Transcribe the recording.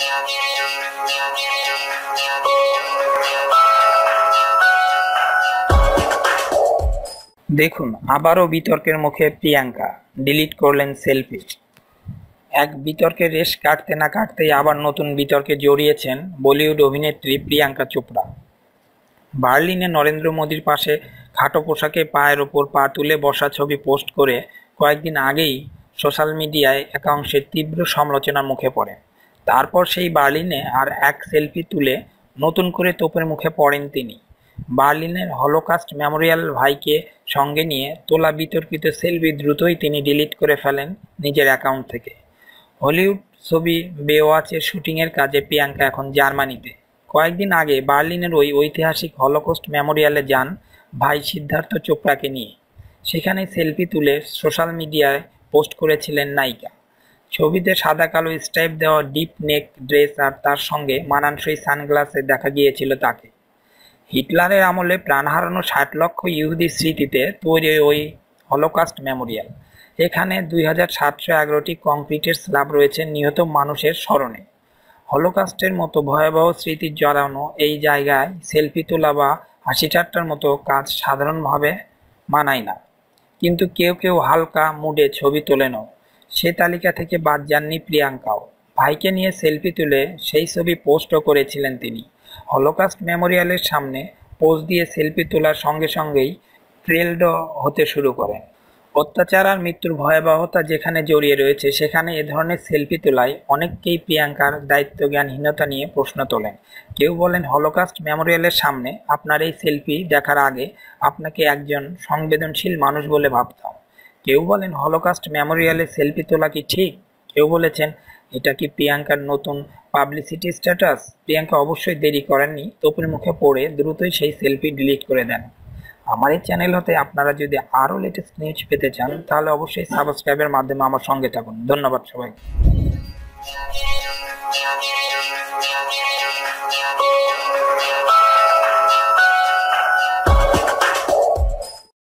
দেখুন আবারও বিতর্কের মুখে প্রিয়াঙ্কা ডিলিট করলেন সেলফি এক বিতর্কের রেশ কাটতে না কাটতেই আবার নতুন বিতর্কে জড়িয়েছেন বলিউড অভিনেত্রী প্রিয়াঙ্কা চোপড়া বার্লিনে নরেন্দ্র মোদীর পাশে খাটো পোশাকে পায়ের ওপর পা তুলে বসা ছবি পোস্ট করে কয়েকদিন আগেই সোশ্যাল মিডিয়ায় একাংশের তীব্র সমালোচনার মুখে পড়ে তারপর সেই বার্লিনে আর এক সেলফি তুলে নতুন করে তোপের মুখে পড়েন তিনি বার্লিনের হলোকাস্ট মেমোরিয়াল ভাইকে সঙ্গে নিয়ে তোলা বিতর্কিত সেলফি দ্রুতই তিনি ডিলিট করে ফেলেন নিজের অ্যাকাউন্ট থেকে হলিউড ছবি বেওয়াচের শুটিংয়ের কাজে প্রিয়াঙ্কা এখন জার্মানিতে কয়েকদিন আগে বার্লিনের ওই ঐতিহাসিক হলোকোস্ট মেমোরিয়ালে যান ভাই সিদ্ধার্থ চোপড়াকে নিয়ে সেখানে সেলফি তুলে সোশ্যাল মিডিয়ায় পোস্ট করেছিলেন নায়িকা ছবিতে সাদা কালো স্ট্রাইপ দেওয়া ডিপ নেক ড্রেস আর তার সঙ্গে মানানসই সানগ্লাসে দেখা গিয়েছিল তাকে হিটলারের আমলে প্রাণ হারানো ষাট লক্ষ ইহুদি স্মৃতিতে তৈরি ওই হলোকাস্ট মেমোরিয়াল এখানে দুই হাজার সাতশো এগারোটি কংক্রিটের স্ল্যাব রয়েছে নিহত মানুষের স্মরণে হলোকাস্টের মতো ভয়াবহ স্মৃতি জড়ানো এই জায়গায় সেলফি তোলা বা হাসি ঠাট্টার মতো কাজ সাধারণভাবে মানায় না কিন্তু কেউ কেউ হালকা মুডে ছবি তোলেনও সে তালিকা থেকে বাদ যাননি প্রিয়াঙ্কাও ভাইকে নিয়ে সেলফি তুলে সেই ছবি পোস্টও করেছিলেন তিনি হলোকাস্ট মেমোরিয়ালের সামনে পোস্ট দিয়ে সেলফি তোলার সঙ্গে সঙ্গেই ট্রেলড হতে শুরু করেন অত্যাচার আর মৃত্যুর ভয়াবহতা যেখানে জড়িয়ে রয়েছে সেখানে এ ধরনের সেলফি তোলায় অনেককেই প্রিয়াঙ্কার দায়িত্বজ্ঞানহীনতা নিয়ে প্রশ্ন তোলেন কেউ বলেন হলোকাস্ট মেমোরিয়ালের সামনে আপনার এই সেলফি দেখার আগে আপনাকে একজন সংবেদনশীল মানুষ বলে ভাবতাম কেউ বলেন হলোকাস্ট মেমোরিয়ালে সেলফি তোলা কি ঠিক কেউ বলেছেন এটা কি প্রিয়াঙ্কার নতুন পাবলিসিটি স্ট্যাটাস প্রিয়াঙ্কা অবশ্যই দেরি করেননি তোপের মুখে পড়ে দ্রুতই সেই সেলফি ডিলিট করে দেন আমার এই চ্যানেল হতে আপনারা যদি আরও লেটেস্ট নিউজ পেতে চান তাহলে অবশ্যই সাবস্ক্রাইবের মাধ্যমে আমার সঙ্গে থাকুন ধন্যবাদ সবাই